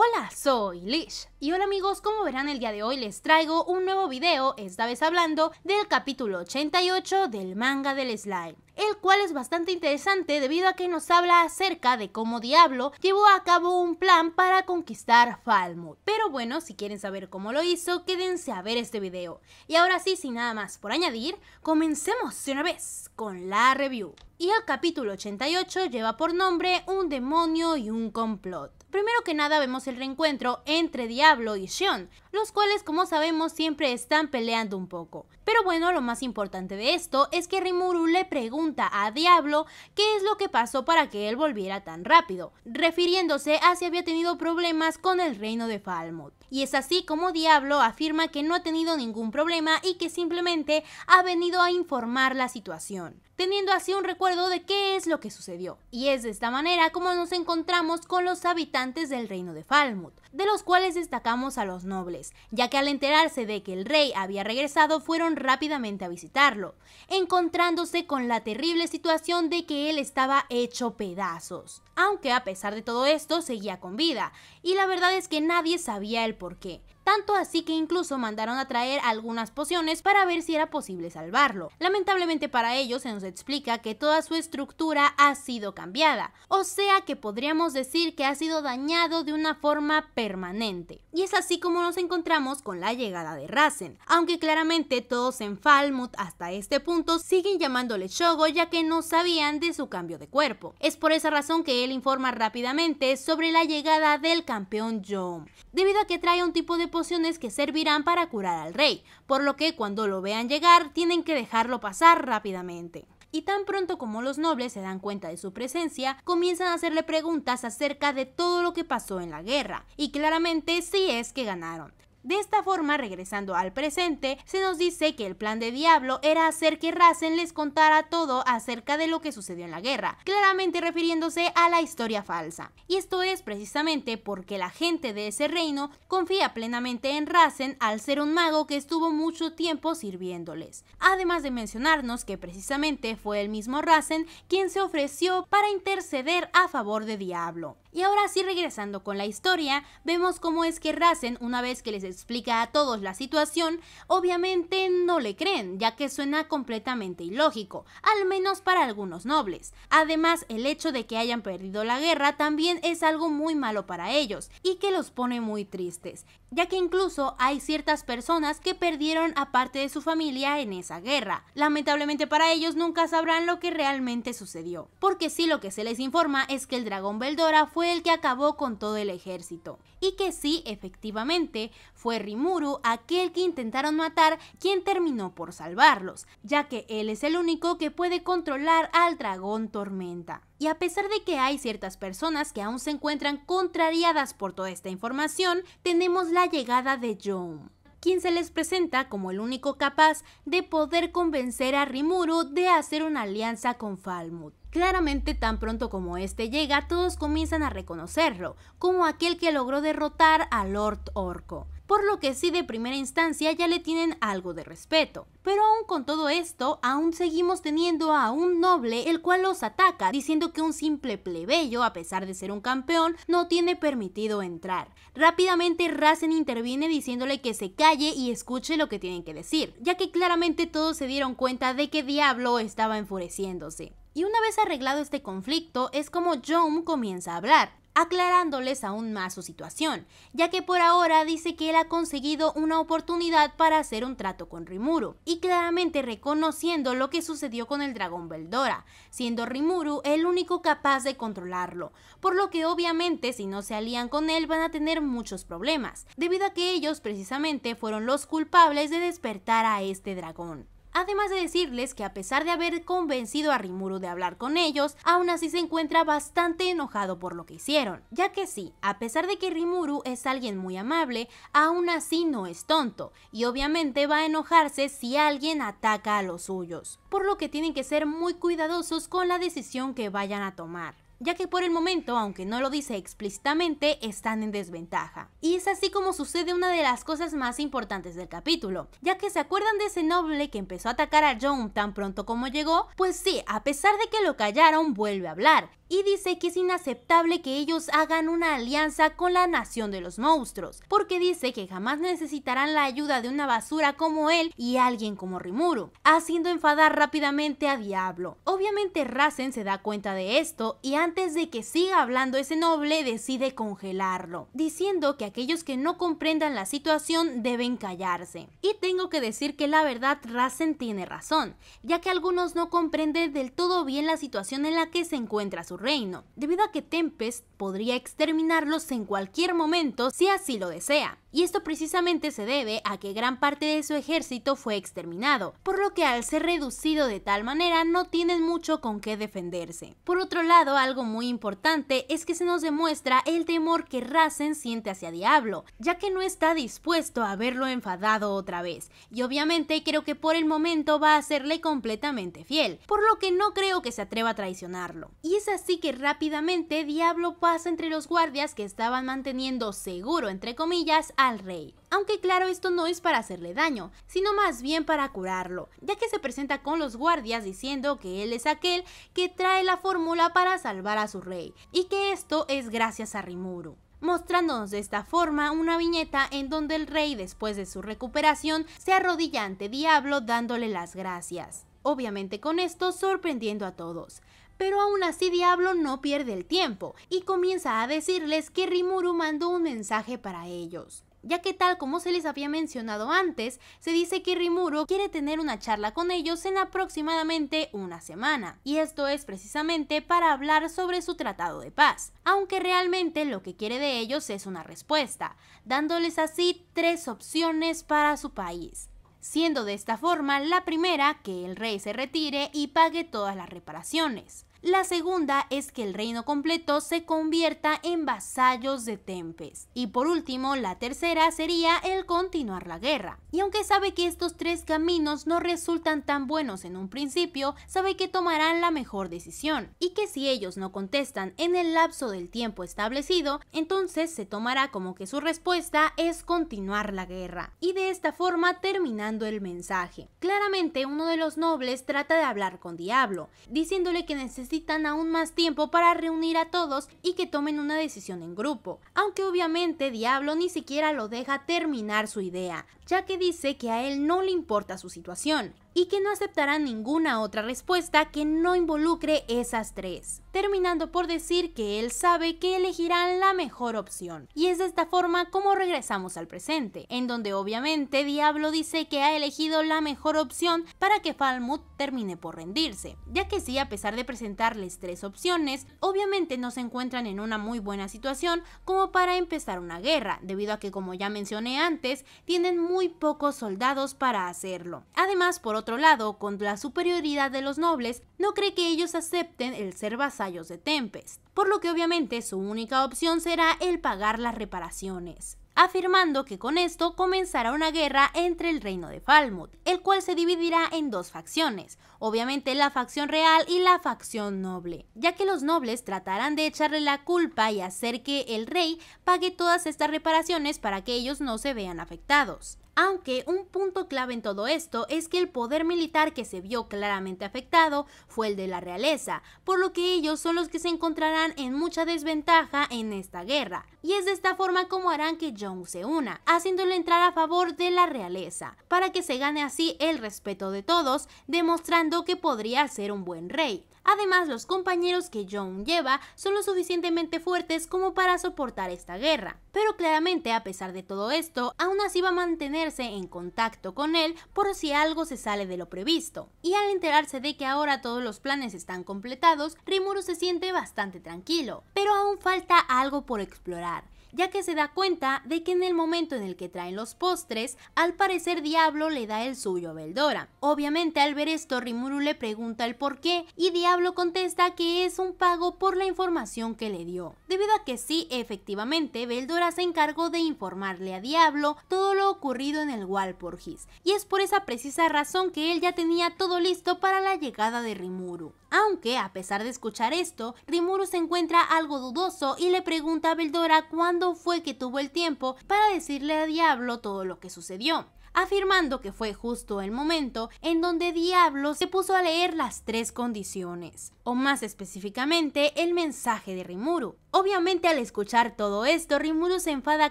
Hola, soy Lish y hola amigos, como verán el día de hoy les traigo un nuevo video, esta vez hablando del capítulo 88 del manga del slime el cual es bastante interesante debido a que nos habla acerca de cómo Diablo llevó a cabo un plan para conquistar Falmouth. Pero bueno, si quieren saber cómo lo hizo, quédense a ver este video. Y ahora sí, sin nada más por añadir, comencemos de una vez con la review. Y el capítulo 88 lleva por nombre Un demonio y un complot. Primero que nada vemos el reencuentro entre Diablo y Sion, los cuales como sabemos siempre están peleando un poco. Pero bueno, lo más importante de esto es que Rimuru le pregunta a Diablo qué es lo que pasó para que él volviera tan rápido, refiriéndose a si había tenido problemas con el reino de Falmouth. Y es así como Diablo afirma que no ha tenido ningún problema y que simplemente ha venido a informar la situación teniendo así un recuerdo de qué es lo que sucedió. Y es de esta manera como nos encontramos con los habitantes del reino de Falmouth, de los cuales destacamos a los nobles, ya que al enterarse de que el rey había regresado fueron rápidamente a visitarlo, encontrándose con la terrible situación de que él estaba hecho pedazos. Aunque a pesar de todo esto seguía con vida, y la verdad es que nadie sabía el por qué tanto así que incluso mandaron a traer algunas pociones para ver si era posible salvarlo. Lamentablemente para ellos se nos explica que toda su estructura ha sido cambiada, o sea que podríamos decir que ha sido dañado de una forma permanente y es así como nos encontramos con la llegada de Rasen, aunque claramente todos en Falmouth hasta este punto siguen llamándole Shogo ya que no sabían de su cambio de cuerpo. Es por esa razón que él informa rápidamente sobre la llegada del campeón Jom, debido a que trae un tipo de pociones que servirán para curar al rey, por lo que cuando lo vean llegar tienen que dejarlo pasar rápidamente y tan pronto como los nobles se dan cuenta de su presencia, comienzan a hacerle preguntas acerca de todo lo que pasó en la guerra, y claramente sí es que ganaron. De esta forma, regresando al presente, se nos dice que el plan de Diablo era hacer que Rasen les contara todo acerca de lo que sucedió en la guerra, claramente refiriéndose a la historia falsa. Y esto es precisamente porque la gente de ese reino confía plenamente en Rasen al ser un mago que estuvo mucho tiempo sirviéndoles. Además de mencionarnos que precisamente fue el mismo Rasen quien se ofreció para interceder a favor de Diablo. Y ahora sí regresando con la historia, vemos cómo es que Rasen una vez que les explica a todos la situación, obviamente no le creen, ya que suena completamente ilógico, al menos para algunos nobles. Además, el hecho de que hayan perdido la guerra también es algo muy malo para ellos y que los pone muy tristes ya que incluso hay ciertas personas que perdieron a parte de su familia en esa guerra. Lamentablemente para ellos nunca sabrán lo que realmente sucedió, porque si lo que se les informa es que el dragón Beldora fue el que acabó con todo el ejército, y que sí, efectivamente, fue Rimuru aquel que intentaron matar quien terminó por salvarlos, ya que él es el único que puede controlar al dragón Tormenta. Y a pesar de que hay ciertas personas que aún se encuentran contrariadas por toda esta información, tenemos la llegada de Joan quien se les presenta como el único capaz de poder convencer a Rimuru de hacer una alianza con Falmouth. Claramente, tan pronto como este llega, todos comienzan a reconocerlo como aquel que logró derrotar a Lord Orco por lo que sí de primera instancia ya le tienen algo de respeto. Pero aún con todo esto, aún seguimos teniendo a un noble el cual los ataca, diciendo que un simple plebeyo, a pesar de ser un campeón, no tiene permitido entrar. Rápidamente Rasen interviene diciéndole que se calle y escuche lo que tienen que decir, ya que claramente todos se dieron cuenta de que Diablo estaba enfureciéndose. Y una vez arreglado este conflicto, es como Jom comienza a hablar, aclarándoles aún más su situación, ya que por ahora dice que él ha conseguido una oportunidad para hacer un trato con Rimuru, y claramente reconociendo lo que sucedió con el dragón Veldora, siendo Rimuru el único capaz de controlarlo, por lo que obviamente si no se alían con él van a tener muchos problemas, debido a que ellos precisamente fueron los culpables de despertar a este dragón además de decirles que a pesar de haber convencido a Rimuru de hablar con ellos, aún así se encuentra bastante enojado por lo que hicieron, ya que sí, a pesar de que Rimuru es alguien muy amable, aún así no es tonto, y obviamente va a enojarse si alguien ataca a los suyos, por lo que tienen que ser muy cuidadosos con la decisión que vayan a tomar ya que por el momento, aunque no lo dice explícitamente, están en desventaja. Y es así como sucede una de las cosas más importantes del capítulo, ya que se acuerdan de ese noble que empezó a atacar a John tan pronto como llegó, pues sí, a pesar de que lo callaron, vuelve a hablar, y dice que es inaceptable que ellos hagan una alianza con la nación de los monstruos, porque dice que jamás necesitarán la ayuda de una basura como él y alguien como Rimuru, haciendo enfadar rápidamente a Diablo. Obviamente Rasen se da cuenta de esto y antes de que siga hablando ese noble, decide congelarlo, diciendo que aquellos que no comprendan la situación deben callarse. Y tengo que decir que la verdad Rasen tiene razón, ya que algunos no comprenden del todo bien la situación en la que se encuentra su reino, debido a que Tempest podría exterminarlos en cualquier momento si así lo desea y esto precisamente se debe a que gran parte de su ejército fue exterminado, por lo que al ser reducido de tal manera no tienen mucho con qué defenderse. Por otro lado, algo muy importante es que se nos demuestra el temor que Rasen siente hacia Diablo, ya que no está dispuesto a verlo enfadado otra vez, y obviamente creo que por el momento va a serle completamente fiel, por lo que no creo que se atreva a traicionarlo. Y es así que rápidamente Diablo pasa entre los guardias que estaban manteniendo seguro entre comillas al rey. Aunque claro, esto no es para hacerle daño, sino más bien para curarlo, ya que se presenta con los guardias diciendo que él es aquel que trae la fórmula para salvar a su rey, y que esto es gracias a Rimuru mostrándonos de esta forma una viñeta en donde el rey, después de su recuperación, se arrodilla ante Diablo dándole las gracias. Obviamente con esto sorprendiendo a todos. Pero aún así Diablo no pierde el tiempo y comienza a decirles que Rimuru mandó un mensaje para ellos ya que tal como se les había mencionado antes, se dice que Rimuro quiere tener una charla con ellos en aproximadamente una semana, y esto es precisamente para hablar sobre su tratado de paz, aunque realmente lo que quiere de ellos es una respuesta, dándoles así tres opciones para su país siendo de esta forma la primera que el rey se retire y pague todas las reparaciones. La segunda es que el reino completo se convierta en vasallos de Tempest. Y por último, la tercera sería el continuar la guerra. Y aunque sabe que estos tres caminos no resultan tan buenos en un principio, sabe que tomarán la mejor decisión. Y que si ellos no contestan en el lapso del tiempo establecido, entonces se tomará como que su respuesta es continuar la guerra. Y de esta forma terminando el mensaje. Claramente uno de los nobles trata de hablar con Diablo, diciéndole que necesita necesitan aún más tiempo para reunir a todos y que tomen una decisión en grupo. Aunque obviamente Diablo ni siquiera lo deja terminar su idea, ya que dice que a él no le importa su situación y que no aceptará ninguna otra respuesta que no involucre esas tres, terminando por decir que él sabe que elegirán la mejor opción. Y es de esta forma como regresamos al presente, en donde obviamente Diablo dice que ha elegido la mejor opción para que Falmouth termine por rendirse, ya que si a pesar de presentarles tres opciones, obviamente no se encuentran en una muy buena situación como para empezar una guerra, debido a que como ya mencioné antes, tienen muy pocos soldados para hacerlo. Además, por otro otro lado, con la superioridad de los nobles, no cree que ellos acepten el ser vasallos de Tempest, por lo que obviamente su única opción será el pagar las reparaciones afirmando que con esto comenzará una guerra entre el reino de Falmouth, el cual se dividirá en dos facciones, obviamente la facción real y la facción noble, ya que los nobles tratarán de echarle la culpa y hacer que el rey pague todas estas reparaciones para que ellos no se vean afectados. Aunque un punto clave en todo esto es que el poder militar que se vio claramente afectado fue el de la realeza, por lo que ellos son los que se encontrarán en mucha desventaja en esta guerra, y es de esta forma como harán que Jong se una, haciéndole entrar a favor de la realeza, para que se gane así el respeto de todos, demostrando que podría ser un buen rey. Además, los compañeros que Jong lleva son lo suficientemente fuertes como para soportar esta guerra. Pero claramente, a pesar de todo esto, aún así va a mantener en contacto con él por si algo se sale de lo previsto. Y al enterarse de que ahora todos los planes están completados, Rimuru se siente bastante tranquilo, pero aún falta algo por explorar ya que se da cuenta de que en el momento en el que traen los postres, al parecer Diablo le da el suyo a Veldora Obviamente al ver esto, Rimuru le pregunta el por qué y Diablo contesta que es un pago por la información que le dio. Debido a que sí, efectivamente, Veldora se encargó de informarle a Diablo todo lo ocurrido en el Walpurgis, y es por esa precisa razón que él ya tenía todo listo para la llegada de Rimuru. Aunque, a pesar de escuchar esto, Rimuru se encuentra algo dudoso y le pregunta a Beldora cuándo fue que tuvo el tiempo para decirle a Diablo todo lo que sucedió afirmando que fue justo el momento en donde Diablo se puso a leer las tres condiciones, o más específicamente el mensaje de Rimuru. Obviamente al escuchar todo esto, Rimuru se enfada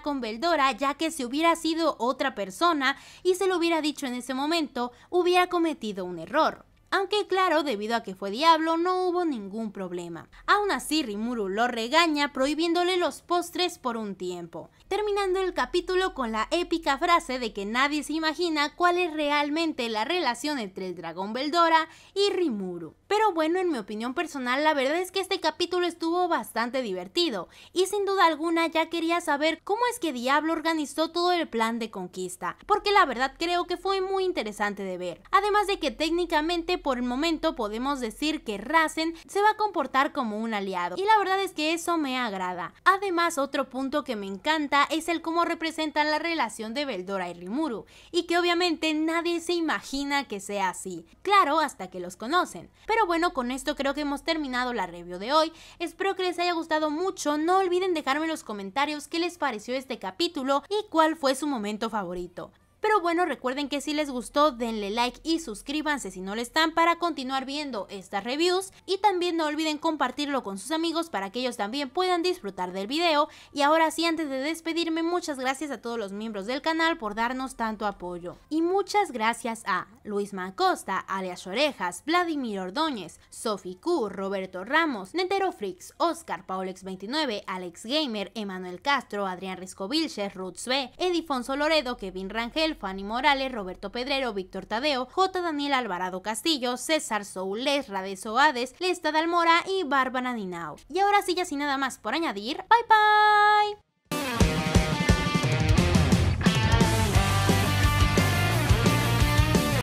con Beldora ya que si hubiera sido otra persona y se lo hubiera dicho en ese momento, hubiera cometido un error. Aunque claro, debido a que fue diablo, no hubo ningún problema. Aún así, Rimuru lo regaña prohibiéndole los postres por un tiempo, terminando el capítulo con la épica frase de que nadie se imagina cuál es realmente la relación entre el dragón Beldora y Rimuru. Pero bueno, en mi opinión personal, la verdad es que este capítulo estuvo bastante divertido, y sin duda alguna ya quería saber cómo es que Diablo organizó todo el plan de conquista, porque la verdad creo que fue muy interesante de ver, además de que técnicamente por el momento podemos decir que Rasen se va a comportar como un aliado y la verdad es que eso me agrada. Además otro punto que me encanta es el cómo representan la relación de Beldora y Rimuru y que obviamente nadie se imagina que sea así, claro hasta que los conocen. Pero bueno con esto creo que hemos terminado la review de hoy, espero que les haya gustado mucho, no olviden dejarme en los comentarios qué les pareció este capítulo y cuál fue su momento favorito. Pero bueno, recuerden que si les gustó, denle like y suscríbanse si no lo están para continuar viendo estas reviews. Y también no olviden compartirlo con sus amigos para que ellos también puedan disfrutar del video. Y ahora sí, antes de despedirme, muchas gracias a todos los miembros del canal por darnos tanto apoyo. Y muchas gracias a Luis Macosta, alias Orejas, Vladimir Ordóñez, Sofi Q, Roberto Ramos, Netero Freaks, Oscar, Paulex29, Alex Gamer, Emanuel Castro, Adrián Riscobilche, Ruth B, Edifonso Loredo, Kevin Rangel, Fanny Morales, Roberto Pedrero, Víctor Tadeo, J. Daniel Alvarado Castillo, César Soules, Rades Oades, Lesta Dalmora y Bárbara Dinao. Y ahora sí, ya sin nada más por añadir, bye bye.